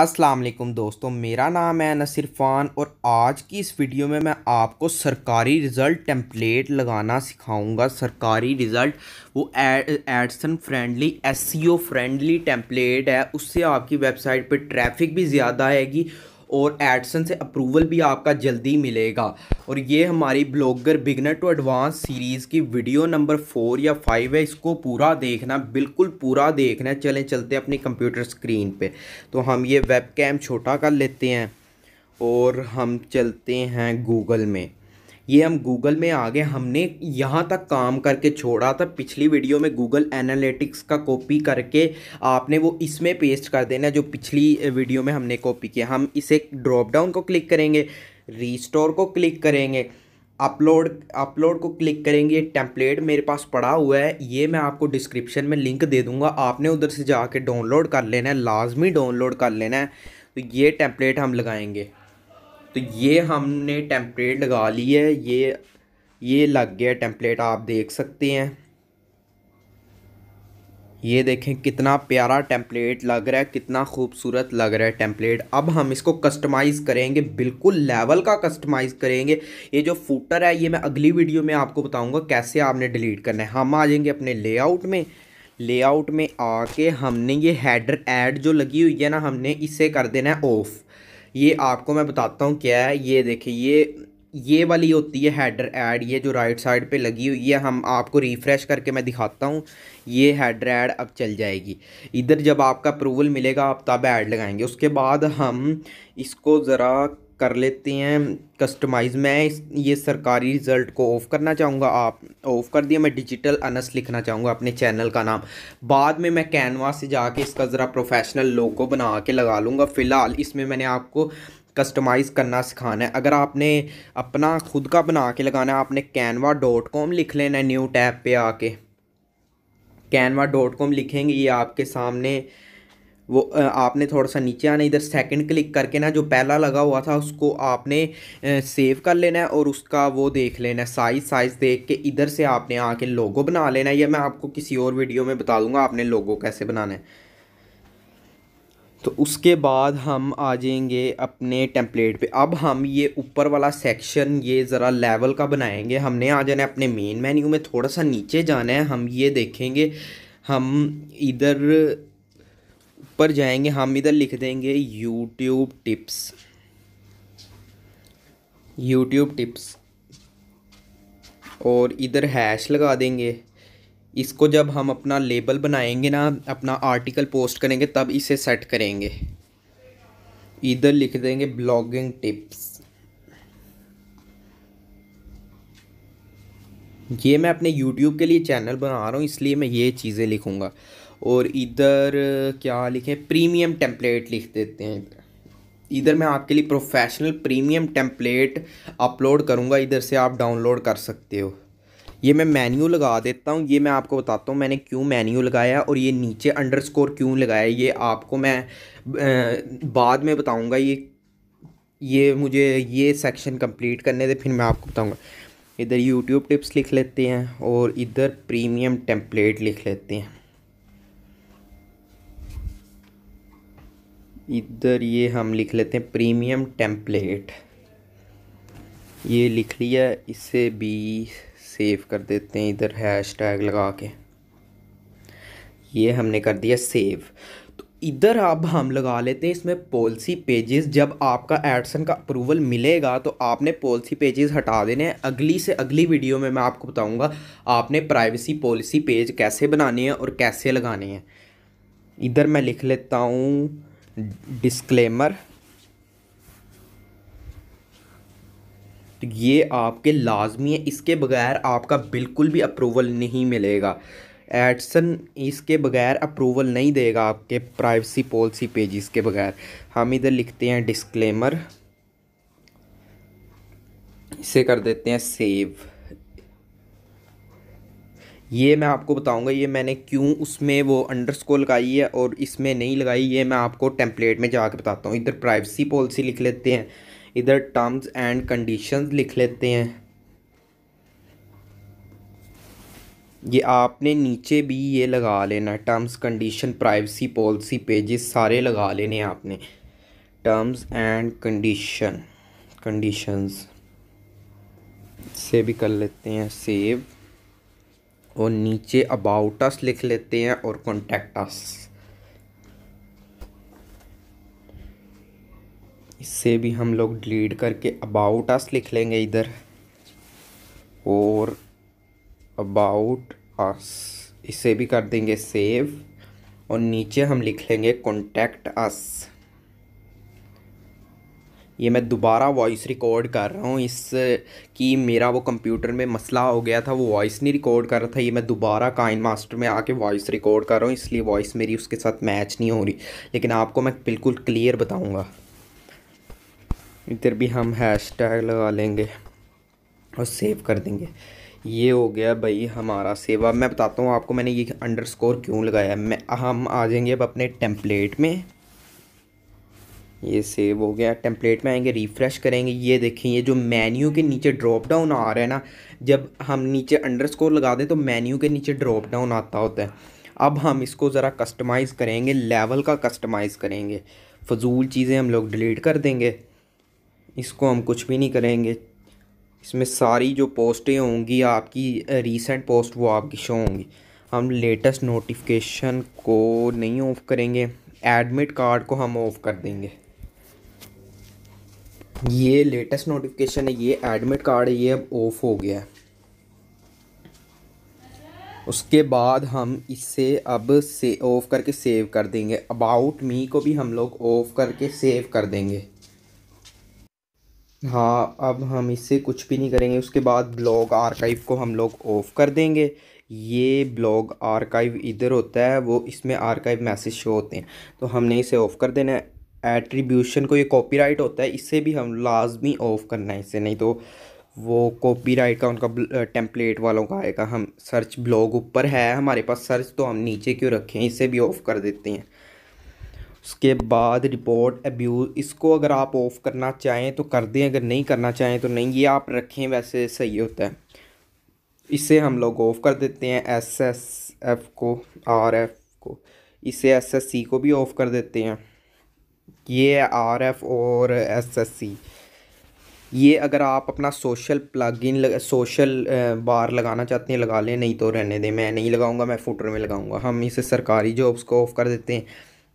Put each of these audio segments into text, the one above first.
अस्सलाम दोस्तों मेरा नाम है नसिर फ़ान और आज की इस वीडियो में मैं आपको सरकारी रिज़ल्ट टेम्पलेट लगाना सिखाऊंगा सरकारी रिज़ल्ट वो AdSense friendly SEO friendly template है उससे आपकी वेबसाइट पे ट्रैफिक भी ज़्यादा आएगी और एडसन से अप्रूवल भी आपका जल्दी मिलेगा और ये हमारी blogger beginner to advance series की वीडियो नंबर फोर या फाइव है इसको पूरा देखना बिल्कुल पूरा देखना चलें चलते अपनी कंप्यूटर स्क्रीन पे तो हम ये वेब छोटा कर लेते हैं और हम चलते हैं गूगल में ये हम गूगल में आ गए हमने यहाँ तक काम करके छोड़ा था पिछली वीडियो में गूगल एनालिटिक्स का कॉपी करके आपने वो इसमें पेस्ट कर देना जो पिछली वीडियो में हमने कॉपी किया हम इसे ड्रॉप डाउन को क्लिक करेंगे रीस्टोर को क्लिक करेंगे अपलोड अपलोड को क्लिक करेंगे ये टेम्पलेट मेरे पास पड़ा हुआ है ये मैं आपको डिस्क्रिप्शन में लिंक दे दूंगा आपने उधर से जाके डाउनलोड कर लेना है लाजमी डाउनलोड कर लेना है तो ये टेम्पलेट हम लगाएंगे तो ये हमने टेम्पलेट लगा ली है ये ये लग गया टेम्पलेट आप देख सकते हैं ये देखें कितना प्यारा टेम्पलेट लग रहा है कितना खूबसूरत लग रहा है टेम्पलेट अब हम इसको कस्टमाइज़ करेंगे बिल्कुल लेवल का कस्टमाइज़ करेंगे ये जो फूटर है ये मैं अगली वीडियो में आपको बताऊंगा कैसे आपने डिलीट करना है हम आ जाएंगे अपने लेआउट में लेआउट में आके हमने ये हेडर ऐड जो लगी हुई है ना हमने इसे कर देना है ऑफ़ ये आपको मैं बताता हूँ क्या है ये देखिए ये ये वाली होती है हेडर ऐड ये जो राइट साइड पे लगी हुई है हम आपको रिफ़्रेश करके मैं दिखाता हूँ ये हेडर ऐड अब चल जाएगी इधर जब आपका अप्रूवल मिलेगा आप तब ऐड लगाएंगे उसके बाद हम इसको ज़रा कर लेते हैं कस्टमाइज़ मैं इस ये सरकारी रिज़ल्ट को ऑफ़ करना चाहूँगा आप ऑफ़ कर दिया मैं डिजिटल अनस लिखना चाहूँगा अपने चैनल का नाम बाद में मैं कैनवा से जाके इसका ज़रा प्रोफेशनल लोगो बना के लगा लूँगा फ़िलहाल इसमें मैंने आपको कस्टमाइज़ करना सिखाना है अगर आपने अपना खुद का बना के लगाना है आपने कैनवा डॉट कॉम लिख लेना है न्यू टैब पे आके कैनवा डॉट कॉम लिखेंगे ये आपके सामने वो आपने थोड़ा सा नीचे आना इधर सेकंड क्लिक करके ना जो पहला लगा हुआ था उसको आपने सेव कर लेना है और उसका वो देख लेना है साइज़ साइज़ देख के इधर से आपने आके लोगो बना लेना है या मैं आपको किसी और वीडियो में बता दूंगा आपने लोगो कैसे बनाना है तो उसके बाद हम आ जाएंगे अपने टेम्पलेट पे अब हम ये ऊपर वाला सेक्शन ये ज़रा लेवल का बनाएंगे हमने आ जाना है अपने मेन मेन्यू में थोड़ा सा नीचे जाना है हम ये देखेंगे हम इधर ऊपर जाएंगे हम इधर लिख देंगे यूट्यूब टिप्स यूट्यूब टिप्स और इधर हैश लगा देंगे इसको जब हम अपना लेबल बनाएंगे ना अपना आर्टिकल पोस्ट करेंगे तब इसे सेट करेंगे इधर लिख देंगे ब्लॉगिंग टिप्स ये मैं अपने यूट्यूब के लिए चैनल बना रहा हूँ इसलिए मैं ये चीज़ें लिखूँगा और इधर क्या लिखें प्रीमियम टेम्पलेट लिख देते हैं इधर मैं आपके लिए प्रोफेशनल प्रीमियम टेम्पलेट अपलोड करूँगा इधर से आप डाउनलोड कर सकते हो ये मैं मेन्यू लगा देता हूँ ये मैं आपको बताता हूँ मैंने क्यों मेन्यू लगाया और ये नीचे अंडर स्कोर क्यों लगाया ये आपको मैं बाद में बताऊँगा ये ये मुझे ये सेक्शन कंप्लीट करने दे फिर मैं आपको बताऊँगा इधर यूट्यूब टिप्स लिख लेते हैं और इधर प्रीमियम टेम्पलेट लिख लेते हैं इधर ये हम लिख लेते हैं प्रीमियम टेम्पलेट ये लिख लिया इसे भी सेव कर देते हैं इधर हैश टैग लगा के ये हमने कर दिया सेव तो इधर अब हम लगा लेते हैं इसमें पॉलिसी पेजेस जब आपका एडसन का अप्रूवल मिलेगा तो आपने पॉलिसी पेजेस हटा देने हैं अगली से अगली वीडियो में मैं आपको बताऊंगा आपने प्राइवेसी पॉलिसी पेज कैसे बनाने हैं और कैसे लगाने हैं इधर मैं लिख लेता हूँ डिस्क्लेमर तो ये आपके लाजमी है इसके बगैर आपका बिल्कुल भी अप्रूवल नहीं मिलेगा एडसन इसके बगैर अप्रूवल नहीं देगा आपके प्राइवेसी पॉलिसी पेजेस के बगैर हम इधर लिखते हैं डिस्क्लेमर इसे कर देते हैं सेव ये मैं आपको बताऊंगा ये मैंने क्यों उसमें वो अंडरस्कोर लगाई है और इसमें नहीं लगाई ये मैं आपको टेम्पलेट में जाके बताता हूँ इधर प्राइवेसी पॉलिसी लिख लेते हैं इधर टर्म्स एंड कंडीशन लिख लेते हैं ये आपने नीचे भी ये लगा लेना terms condition privacy policy pages सारे लगा लेने हैं आपने टर्म्स एंड कंडीशन कंडीशंस से भी कर लेते हैं सेव और नीचे अबाउट अस लिख लेते हैं और कॉन्टेक्ट अस इससे भी हम लोग डिलीट करके अबाउट अस लिख लेंगे इधर और अबाउट अस इसे भी कर देंगे सेव और नीचे हम लिख लेंगे कॉन्टेक्ट अस ये मैं दोबारा वॉइस रिकॉर्ड कर रहा हूँ इस कि मेरा वो कंप्यूटर में मसला हो गया था वो वॉइस नहीं रिकॉर्ड कर रहा था ये मैं दोबारा काइन मास्टर में आके वॉइस रिकॉर्ड कर रहा हूँ इसलिए वॉइस मेरी उसके साथ मैच नहीं हो रही लेकिन आपको मैं बिल्कुल क्लियर बताऊँगा इधर भी हम हैश टैग लगा लेंगे और सेव कर देंगे ये हो गया भाई हमारा सेवा मैं बताता हूँ आपको मैंने ये अंडर स्कोर क्यों लगाया मैं हम आ जाएंगे अब अपने टेम्पलेट में ये सेव हो गया टेम्पलेट में आएंगे रिफ़्रेश करेंगे ये देखें ये जो मेन्यू के नीचे ड्रॉप डाउन आ रहा है ना जब हम नीचे अंडरस्कोर लगा दें तो मेन्यू के नीचे ड्रॉप डाउन आता होता है अब हम इसको ज़रा कस्टमाइज़ करेंगे लेवल का कस्टमाइज़ करेंगे फजूल चीज़ें हम लोग डिलीट कर देंगे इसको हम कुछ भी नहीं करेंगे इसमें सारी जो पोस्टें होंगी आपकी रीसेंट पोस्ट वो आपकी शो होंगी हम लेटेस्ट नोटिफिकेशन को नहीं ऑफ़ करेंगे एडमिट कार्ड को हम ऑफ़ कर देंगे ये लेटेस्ट नोटिफिकेशन है ये एडमिट कार्ड है ये अब ऑफ हो गया है उसके बाद हम इसे अब से ऑफ करके सेव कर देंगे अबाउट मी को भी हम लोग ऑफ करके सेव कर देंगे हाँ अब हम इससे कुछ भी नहीं करेंगे उसके बाद ब्लॉग आर्काइव को हम लोग ऑफ कर देंगे ये ब्लॉग आर्काइव इधर होता है वो इसमें आर्काइव मैसेज शो होते हैं तो हमने इसे ऑफ कर देना है एट्रीब्यूशन को ये कॉपीराइट होता है इसे भी हम लाजमी ऑफ करना है इसे नहीं तो वो कॉपीराइट का उनका टेम्पलेट वालों का आएगा हम सर्च ब्लॉग ऊपर है हमारे पास सर्च तो हम नीचे क्यों रखें इसे भी ऑफ़ कर देते हैं उसके बाद रिपोर्ट अब्यूज़ इसको अगर आप ऑफ़ करना चाहें तो कर दें अगर नहीं करना चाहें तो नहीं ये आप रखें वैसे सही होता है इसे हम लोग ऑफ़ कर देते हैं एस एस एफ को आर एफ को इसे एस एस सी को भी ऑफ़ कर देते हैं ये आर एफ और एस एस सी ये अगर आप अपना सोशल प्लग लग, सोशल बार लगाना चाहते हैं लगा लें नहीं तो रहने दें मैं नहीं लगाऊंगा मैं फुटर में लगाऊंगा हम इसे सरकारी जॉब्स को ऑफ़ कर देते हैं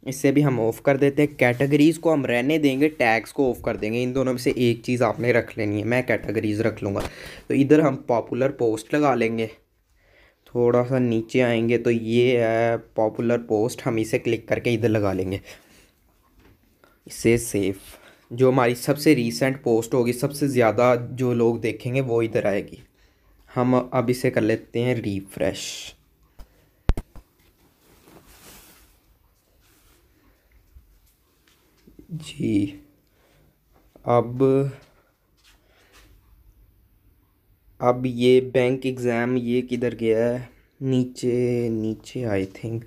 इससे भी हम ऑफ़ कर देते हैं कैटेगरीज़ को हम रहने देंगे टैग्स को ऑफ़ कर देंगे इन दोनों में से एक चीज़ आपने रख लेनी है मैं कैटेगरीज़ रख लूँगा तो इधर हम पॉपुलर पोस्ट लगा लेंगे थोड़ा सा नीचे आएंगे तो ये है पॉपुलर पोस्ट हम इसे क्लिक करके इधर लगा लेंगे इसे सेफ जो हमारी सबसे रीसेंट पोस्ट होगी सबसे ज़्यादा जो लोग देखेंगे वो इधर आएगी हम अब इसे कर लेते हैं रिफ्रेश जी अब अब ये बैंक एग्ज़ाम ये किधर गया है नीचे नीचे I think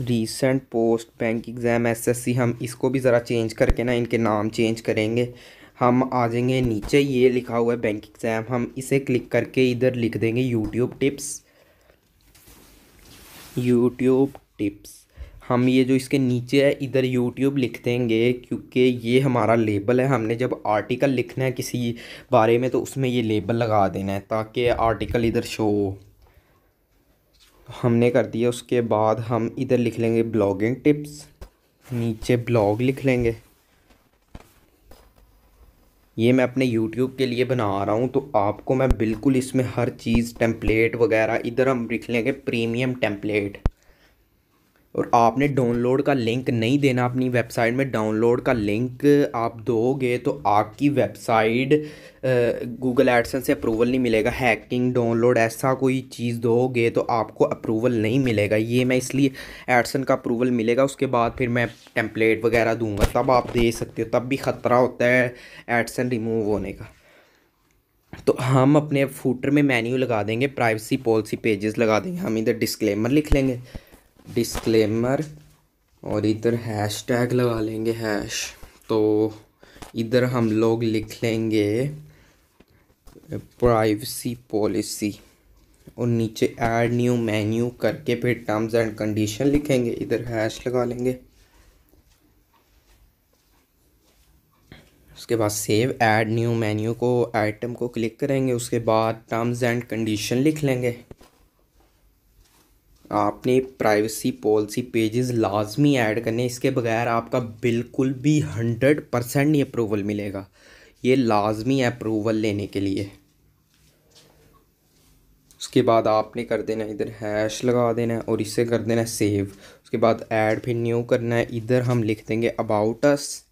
recent post bank exam SSC हम इसको भी ज़रा चेंज करके ना इनके नाम चेंज करेंगे हम आ जाएंगे नीचे ये लिखा हुआ है बैंक एग्ज़ाम हम इसे क्लिक करके इधर लिख देंगे यूट्यूब टिप्स यूट्यूब टिप्स हम ये जो इसके नीचे है इधर यूट्यूब लिख देंगे क्योंकि ये हमारा लेबल है हमने जब आर्टिकल लिखना है किसी बारे में तो उसमें ये लेबल लगा देना है ताकि आर्टिकल इधर शो हो हमने कर दिया उसके बाद हम इधर लिख लेंगे ब्लॉगिंग टिप्स नीचे ब्लॉग लिख लेंगे ये मैं अपने यूट्यूब के लिए बना रहा हूँ तो आपको मैं बिल्कुल इसमें हर चीज़ टेम्पलेट वगैरह इधर हम लिख लेंगे प्रीमियम टेम्पलेट और आपने डाउनलोड का लिंक नहीं देना अपनी वेबसाइट में डाउनलोड का लिंक आप दोगे तो आपकी वेबसाइट गूगल एडसन से अप्रूवल नहीं मिलेगा हैकिंग डाउनलोड ऐसा कोई चीज़ दोगे तो आपको अप्रूवल नहीं मिलेगा ये मैं इसलिए एडसन का अप्रूवल मिलेगा उसके बाद फिर मैं टेम्पलेट वगैरह दूंगा तब आप दे सकते हो तब भी ख़तरा होता है एडसन रिमूव होने का तो हम अपने फूटर में मेन्यू लगा देंगे प्राइवेसी पॉलिसी पेजेस लगा देंगे हम इधर डिस्क्लेमर लिख लेंगे डिस्क्लेमर और इधर हैश टैग लगा लेंगे हैश तो इधर हम लोग लिख लेंगे प्राइवेसी पॉलिसी और नीचे ऐड न्यू मेन्यू करके फिर टर्म्स एंड कंडीशन लिखेंगे इधर हैश लगा लेंगे उसके बाद सेव ऐड न्यू मेन्यू को आइटम को क्लिक करेंगे उसके बाद टर्म्स एंड कंडीशन लिख लेंगे आपने प्राइवेसी पॉलिसी पेजेस लाजमी ऐड करने इसके बगैर आपका बिल्कुल भी हंड्रेड परसेंट नहीं अप्रूवल मिलेगा ये लाजमी अप्रूवल लेने के लिए उसके बाद आपने कर देना इधर हैश लगा देना है और इसे कर देना सेव उसके बाद ऐड फिर न्यू करना है इधर हम लिख देंगे अबाउट अस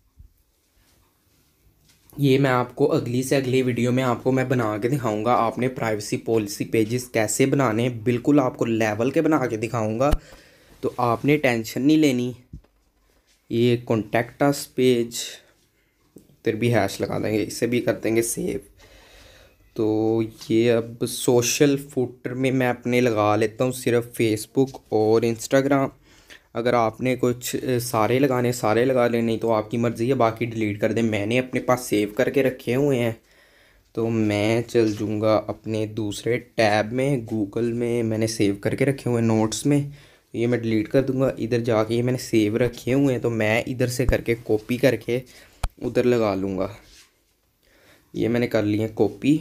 ये मैं आपको अगली से अगली वीडियो में आपको मैं बना के दिखाऊंगा आपने प्राइवेसी पॉलिसी पेजेस कैसे बनाने बिल्कुल आपको लेवल के बना के दिखाऊंगा तो आपने टेंशन नहीं लेनी ये कॉन्टैक्ट अस पेज फिर भी हैश लगा देंगे इसे भी कर देंगे सेव तो ये अब सोशल फूटर में मैं अपने लगा लेता हूँ सिर्फ फेसबुक और इंस्टाग्राम अगर आपने कुछ सारे लगाने सारे लगा ले नहीं तो आपकी मर्ज़ी है बाकी डिलीट कर दें मैंने अपने पास सेव करके रखे हुए हैं तो मैं चल जूँगा अपने दूसरे टैब में गूगल में मैंने सेव करके रखे हुए नोट्स में ये मैं डिलीट कर दूँगा इधर जाके ये मैंने सेव रखे हुए हैं तो मैं इधर से करके कॉपी करके उधर लगा लूँगा ये मैंने कर लिया है कॉपी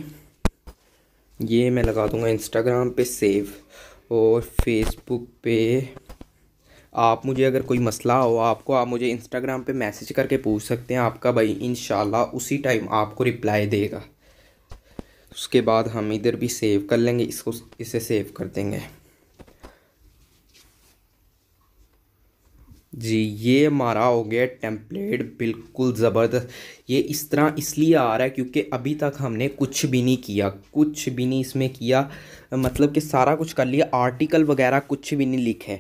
ये मैं लगा दूँगा इंस्टाग्राम पे सेव और फेसबुक पे आप मुझे अगर कोई मसला हो आपको आप मुझे इंस्टाग्राम पे मैसेज करके पूछ सकते हैं आपका भाई इन उसी टाइम आपको रिप्लाई देगा उसके बाद हम इधर भी सेव कर लेंगे इसको इसे सेव कर देंगे जी ये हमारा हो गया टेम्पलेट बिल्कुल ज़बरदस्त ये इस तरह इसलिए आ रहा है क्योंकि अभी तक हमने कुछ भी नहीं किया कुछ भी नहीं इसमें किया मतलब कि सारा कुछ कर लिया आर्टिकल वगैरह कुछ भी नहीं लिखे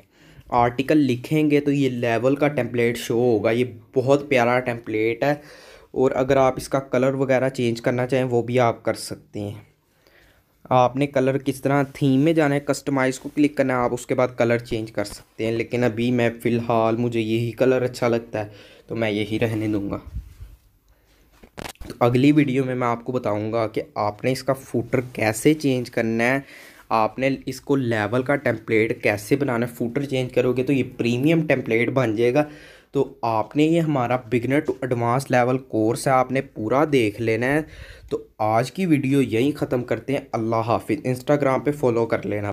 आर्टिकल लिखेंगे तो ये लेवल का टेम्पलेट शो होगा ये बहुत प्यारा टेम्पलेट है और अगर आप इसका कलर वगैरह चेंज करना चाहें वो भी आप कर सकते हैं आपने कलर किस तरह थीम में जाना है कस्टमाइज़ को क्लिक करना है आप उसके बाद कलर चेंज कर सकते हैं लेकिन अभी मैं फ़िलहाल मुझे यही कलर अच्छा लगता है तो मैं यही रहने दूँगा तो अगली वीडियो में मैं आपको बताऊंगा कि आपने इसका फूटर कैसे चेंज करना है आपने इसको लेवल का टेम्पलेट कैसे बनाना है फूटर चेंज करोगे तो ये प्रीमियम टेम्पलेट बन जाएगा तो आपने ये हमारा beginner to advance level course है आपने पूरा देख लेना है तो आज की वीडियो यहीं ख़त्म करते हैं अल्लाह हाफिज़ इंस्टाग्राम पे फॉलो कर लेना